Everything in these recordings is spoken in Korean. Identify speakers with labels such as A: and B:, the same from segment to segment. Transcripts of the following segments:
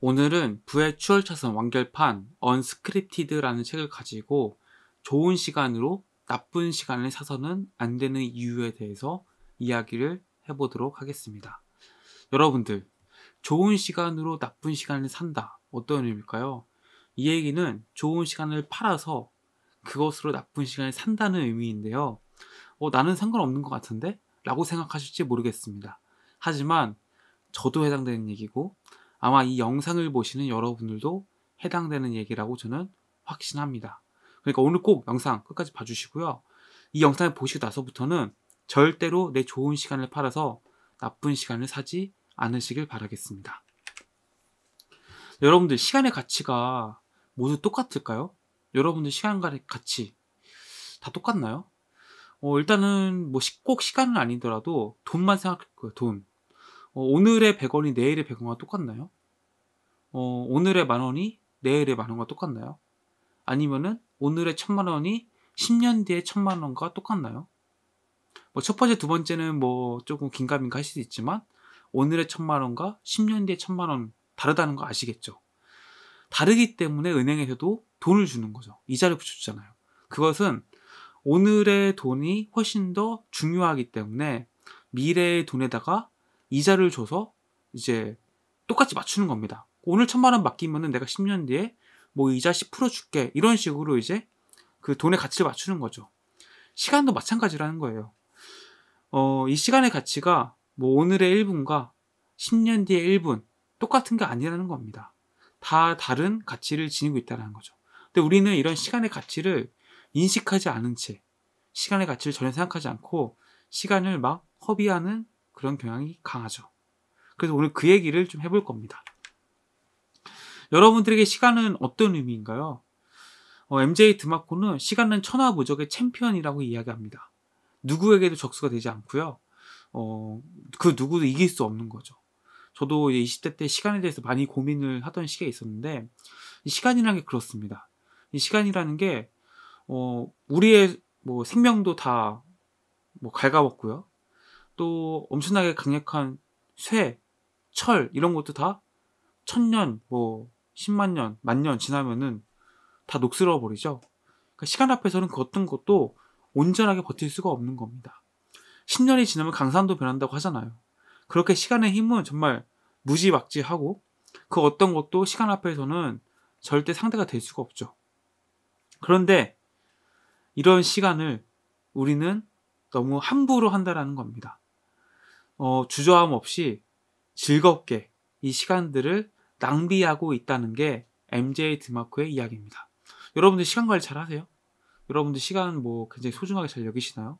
A: 오늘은 부의 추월차선 완결판 언스크립티드라는 책을 가지고 좋은 시간으로 나쁜 시간을 사서는 안 되는 이유에 대해서 이야기를 해보도록 하겠습니다. 여러분들, 좋은 시간으로 나쁜 시간을 산다. 어떤 의미일까요? 이 얘기는 좋은 시간을 팔아서 그것으로 나쁜 시간을 산다는 의미인데요. 어, 나는 상관없는 것 같은데? 라고 생각하실지 모르겠습니다. 하지만 저도 해당되는 얘기고 아마 이 영상을 보시는 여러분들도 해당되는 얘기라고 저는 확신합니다. 그러니까 오늘 꼭 영상 끝까지 봐주시고요. 이 영상을 보시고 나서부터는 절대로 내 좋은 시간을 팔아서 나쁜 시간을 사지 않으시길 바라겠습니다. 여러분들 시간의 가치가 모두 똑같을까요? 여러분들 시간과의 가치 다 똑같나요? 어, 일단은 뭐 꼭 시간은 아니더라도 돈만 생각할 거예요. 돈. 어, 오늘의 100원이 내일의 100원과 똑같나요? 어, 오늘의 만 원이 내일의 만 원과 똑같나요? 아니면은 오늘의 천만 원이 10년 뒤에 천만 원과 똑같나요? 뭐첫 번째, 두 번째는 뭐 조금 긴가민가 할 수도 있지만 오늘의 천만 원과 10년 뒤에 천만 원 다르다는 거 아시겠죠? 다르기 때문에 은행에서도 돈을 주는 거죠. 이자를 붙여주잖아요. 그것은 오늘의 돈이 훨씬 더 중요하기 때문에 미래의 돈에다가 이자를 줘서 이제 똑같이 맞추는 겁니다. 오늘 천만 원 맡기면은 내가 10년 뒤에 뭐 이자 10% 줄게 이런 식으로 이제 그 돈의 가치를 맞추는 거죠. 시간도 마찬가지라는 거예요. 어, 이 시간의 가치가 뭐 오늘의 1분과 10년 뒤의 1분 똑같은 게 아니라는 겁니다. 다 다른 가치를 지니고 있다는 거죠. 근데 우리는 이런 시간의 가치를 인식하지 않은 채 시간의 가치를 전혀 생각하지 않고 시간을 막 허비하는 그런 경향이 강하죠. 그래서 오늘 그 얘기를 좀 해볼 겁니다. 여러분들에게 시간은 어떤 의미인가요? 어, MJ 드마코는 시간은 천하무적의 챔피언이라고 이야기합니다. 누구에게도 적수가 되지 않고요. 어, 그 누구도 이길 수 없는 거죠. 저도 이제 20대 때 시간에 대해서 많이 고민을 하던 시기에 있었는데 시간이라는 게 그렇습니다. 이 시간이라는 게 어, 우리의 뭐 생명도 다뭐 갉아먹고요. 또 엄청나게 강력한 쇠, 철 이런 것도 다 천년, 뭐 십만 년, 만 년 지나면은 다 녹슬어 버리죠. 그러니까 시간 앞에서는 그 어떤 것도 온전하게 버틸 수가 없는 겁니다. 10년이 지나면 강산도 변한다고 하잖아요. 그렇게 시간의 힘은 정말 무지막지하고 그 어떤 것도 시간 앞에서는 절대 상대가 될 수가 없죠. 그런데 이런 시간을 우리는 너무 함부로 한다라는 겁니다. 어, 주저함 없이 즐겁게 이 시간들을 낭비하고 있다는 게 MJ 드마크의 이야기입니다. 여러분들 시간 관리 잘 하세요? 여러분들 시간 뭐 굉장히 소중하게 잘 여기시나요?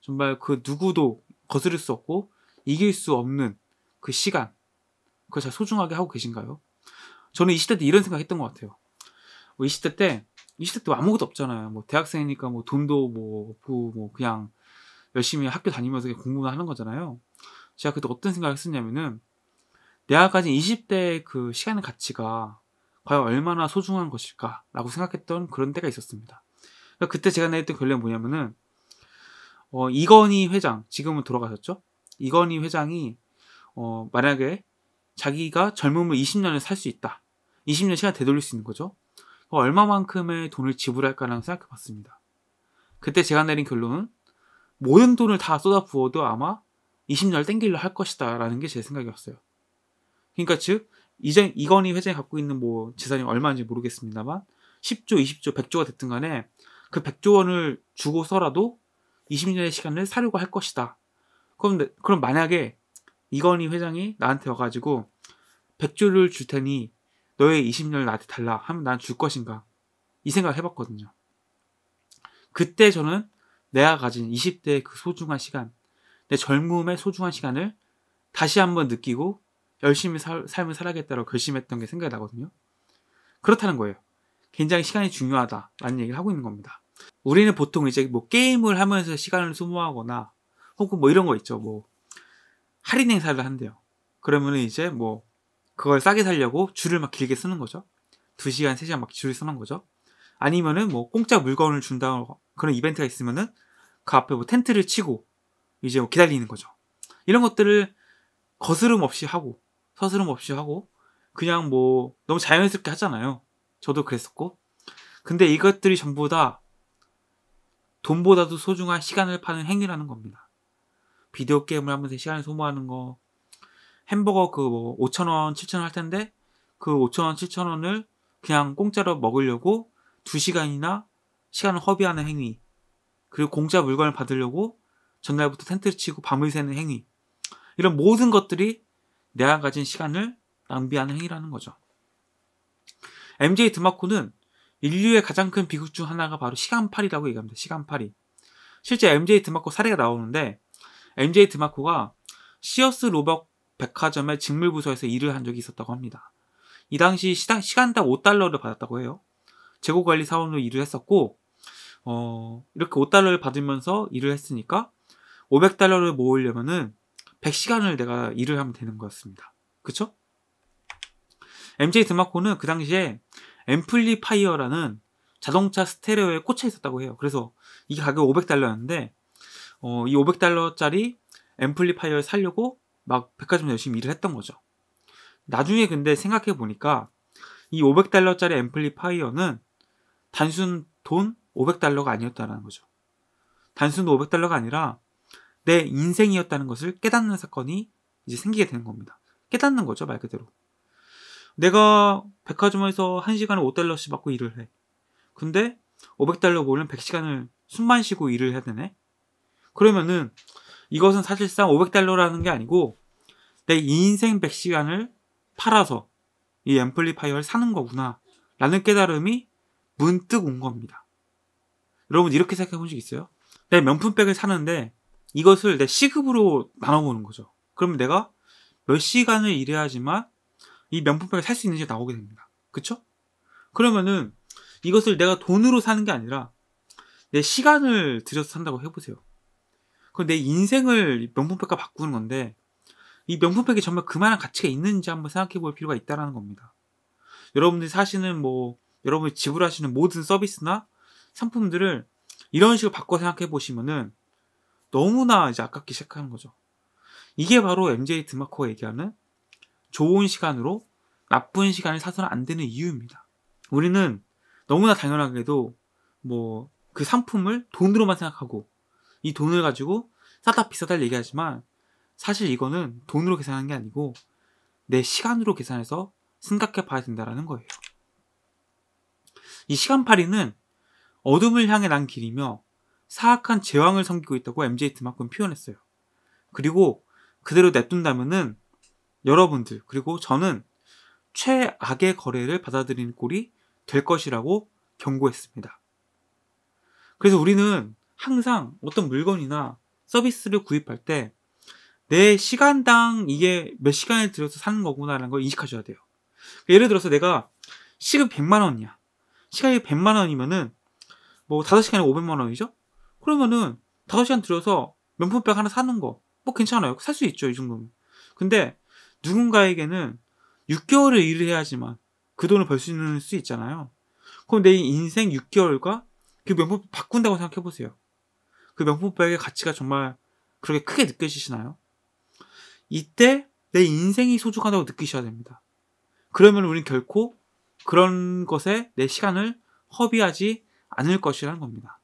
A: 정말 그 누구도 거스를 수 없고 이길 수 없는 그 시간, 그걸 잘 소중하게 하고 계신가요? 저는 20대 때 이런 생각 했던 것 같아요. 20대 뭐 때, 20대 때 뭐 아무것도 없잖아요. 뭐 대학생이니까 뭐 돈도 뭐 없고 뭐 그냥 열심히 학교 다니면서 공부나 하는 거잖아요. 제가 그때 어떤 생각을 했었냐면은 내가 가진 20대의 그 시간의 가치가 과연 얼마나 소중한 것일까라고 생각했던 그런 때가 있었습니다. 그러니까 그때 제가 내렸던 결론이 뭐냐면은 어, 이건희 회장 지금은 돌아가셨죠? 이건희 회장이 어, 만약에 자기가 젊음을 20년을 살 수 있다. 20년 시간 되돌릴 수 있는 거죠. 얼마만큼의 돈을 지불할까라는 생각해 봤습니다. 그때 제가 내린 결론은 모든 돈을 다 쏟아 부어도 아마 20년 을 땡길로 할 것이다라는 게 제 생각이었어요. 그러니까 즉 이제 이건희 회장이 갖고 있는 뭐 재산이 얼마인지 모르겠습니다만 10조, 20조, 100조가 됐든 간에 그 100조 원을 주고서라도 20년의 시간을 사려고 할 것이다. 그럼 그럼 만약에 이건희 회장이 나한테 와가지고 100조를 줄 테니 너의 20년을 나한테 달라 하면 난 줄 것인가 이 생각을 해봤거든요. 그때 저는 내가 가진 20대의 그 소중한 시간 내 젊음의 소중한 시간을 다시 한번 느끼고 열심히 살, 삶을 살아야겠다고 결심했던 게 생각이 나거든요. 그렇다는 거예요. 굉장히 시간이 중요하다라는 얘기를 하고 있는 겁니다. 우리는 보통 이제 뭐 게임을 하면서 시간을 소모하거나 혹은 뭐 이런 거 있죠. 뭐 할인 행사를 한대요. 그러면 이제 뭐 그걸 싸게 살려고 줄을 막 길게 쓰는 거죠. 2시간, 3시간 막 줄을 쓰는 거죠. 아니면은 뭐 공짜 물건을 준다 그런 이벤트가 있으면은 그 앞에 뭐 텐트를 치고 이제 뭐 기다리는 거죠. 이런 것들을 거스름 없이 하고 서스름 없이 하고 그냥 뭐 너무 자연스럽게 하잖아요. 저도 그랬었고. 근데 이것들이 전부 다 돈보다도 소중한 시간을 파는 행위라는 겁니다. 비디오 게임을 하면서 시간을 소모하는 거, 햄버거 그 뭐 5천원, 7천원 할 텐데 그 5천원, 7천원을 그냥 공짜로 먹으려고 2시간이나 시간을 허비하는 행위. 그리고 공짜 물건을 받으려고 전날부터 텐트를 치고 밤을 새는 행위. 이런 모든 것들이 내가 가진 시간을 낭비하는 행위라는 거죠. MJ 드마코는 인류의 가장 큰 비극 중 하나가 바로 시간팔이라고 얘기합니다. 시간팔이. 실제 MJ 드마코 사례가 나오는데 MJ 드마코가 시어스 로벅 백화점의 직물부서에서 일을 한 적이 있었다고 합니다. 이 당시 시간당 5달러를 받았다고 해요. 재고관리 사원으로 일을 했었고 어, 이렇게 5달러를 받으면서 일을 했으니까 500달러를 모으려면은 100시간을 내가 일을 하면 되는 것같습니다 그쵸? MJ 드마코는 그 당시에 앰플리파이어라는 자동차 스테레오에 꽂혀 있었다고 해요. 그래서 이 가격 500달러였는데 어, 이 500달러짜리 앰플리파이어를 살려고 막 백화점 에서 열심히 일을 했던 거죠. 나중에 근데 생각해 보니까 이 500달러짜리 앰플리파이어는 단순 돈 500달러가 아니었다는 거죠. 단순 500달러가 아니라 내 인생이었다는 것을 깨닫는 사건이 이제 생기게 되는 겁니다. 깨닫는 거죠, 말 그대로. 내가 백화점에서 1시간에 5달러씩 받고 일을 해. 근데 500달러 모으면 100시간을 숨만 쉬고 일을 해야 되네? 그러면은 이것은 사실상 500달러라는 게 아니고 내 인생 100시간을 팔아서 이 앰플리파이어를 사는 거구나. 라는 깨달음이 문득 온 겁니다. 여러분 이렇게 생각해 본 적 있어요? 내 명품백을 사는데 이것을 내 시급으로 나눠보는 거죠. 그러면 내가 몇 시간을 일해야지만 이 명품백을 살 수 있는지 나오게 됩니다. 그쵸? 그러면은 이것을 내가 돈으로 사는 게 아니라 내 시간을 들여서 산다고 해보세요. 그럼 내 인생을 명품백과 바꾸는 건데 이 명품백이 정말 그만한 가치가 있는지 한번 생각해 볼 필요가 있다라는 겁니다. 여러분들이 사시는 뭐 여러분이 지불하시는 모든 서비스나 상품들을 이런 식으로 바꿔 생각해 보시면은 너무나 이제 아깝기 시작하는 거죠. 이게 바로 MJ 드마코가 얘기하는 좋은 시간으로 나쁜 시간을 사서는 안 되는 이유입니다. 우리는 너무나 당연하게도 뭐 그 상품을 돈으로만 생각하고 이 돈을 가지고 싸다 비싸다 얘기하지만 사실 이거는 돈으로 계산하는 게 아니고 내 시간으로 계산해서 생각해 봐야 된다라는 거예요. 이 시간팔이는 어둠을 향해 난 길이며 사악한 제왕을 섬기고 있다고 MJ 드마크는 표현했어요. 그리고 그대로 내둔다면은 여러분들 그리고 저는 최악의 거래를 받아들이는 꼴이 될 것이라고 경고했습니다. 그래서 우리는 항상 어떤 물건이나 서비스를 구입할 때 내 시간당 이게 몇 시간을 들여서 사는 거구나라는 걸 인식하셔야 돼요. 예를 들어서 내가 시급 100만 원이야. 시간이 100만 원이면은 뭐 5시간에 500만 원이죠? 그러면은 5시간 들여서 명품백 하나 사는 거 뭐 괜찮아요. 살 수 있죠. 이 정도면. 근데 누군가에게는 6개월을 일을 해야지만 그 돈을 벌 수 있는 수 있잖아요. 그럼 내 인생 6개월과 그 명품백 바꾼다고 생각해 보세요. 그 명품백의 가치가 정말 그렇게 크게 느껴지시나요? 이때 내 인생이 소중하다고 느끼셔야 됩니다. 그러면 우린 결코 그런 것에 내 시간을 허비하지 않을 것이라는 겁니다.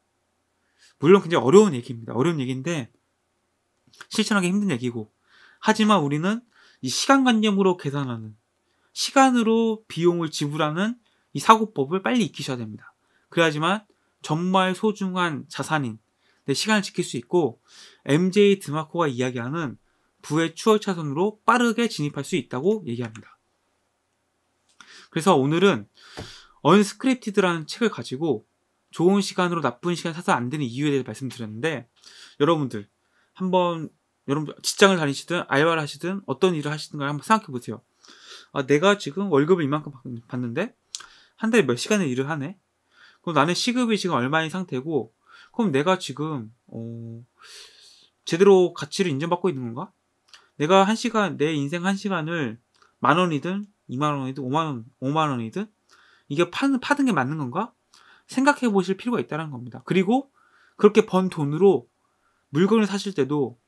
A: 물론 굉장히 어려운 얘기입니다. 어려운 얘기인데 실천하기 힘든 얘기고 하지만 우리는 이 시간관념으로 계산하는 시간으로 비용을 지불하는 이 사고법을 빨리 익히셔야 됩니다. 그래야지만 정말 소중한 자산인 내 시간을 지킬 수 있고 MJ 드마코가 이야기하는 부의 추월 차선으로 빠르게 진입할 수 있다고 얘기합니다. 그래서 오늘은 언스크립티드라는 책을 가지고 좋은 시간으로 나쁜 시간 사서 안 되는 이유에 대해 서 말씀드렸는데 여러분들 한번 여러분 직장을 다니시든 알바를 하시든 어떤 일을 하시든가 한번 생각해 보세요. 아, 내가 지금 월급을 이만큼 받는데 한 달에 몇 시간의 일을 하네. 그럼 나는 시급이 지금 얼마인 상태고 그럼 내가 지금 어, 제대로 가치를 인정받고 있는 건가? 내가 한 시간 내 인생 한 시간을 만 원이든 2만 원이든 5만 원, 5만 원이든 이게 파는 파는 게 맞는 건가? 생각해 보실 필요가 있다는 겁니다. 그리고 그렇게 번 돈으로 물건을 사실 때도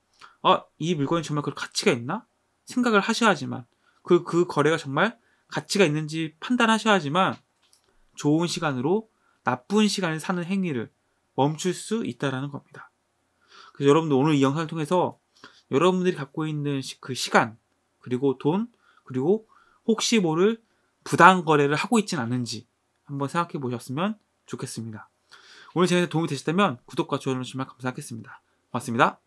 A: 아, 이 물건이 정말 그 가치가 있나? 생각을 하셔야지만 그, 그 거래가 정말 가치가 있는지 판단하셔야지만 좋은 시간으로 나쁜 시간을 사는 행위를 멈출 수있다는 겁니다. 그래서 여러분들 오늘 이 영상을 통해서 여러분들이 갖고 있는 그 시간 그리고 돈 그리고 혹시 모를 부당 거래를 하고 있진 않은지 한번 생각해 보셨으면 좋겠습니다. 오늘 제가 도움이 되셨다면 구독과 좋아요 눌러주시면 감사하겠습니다. 고맙습니다.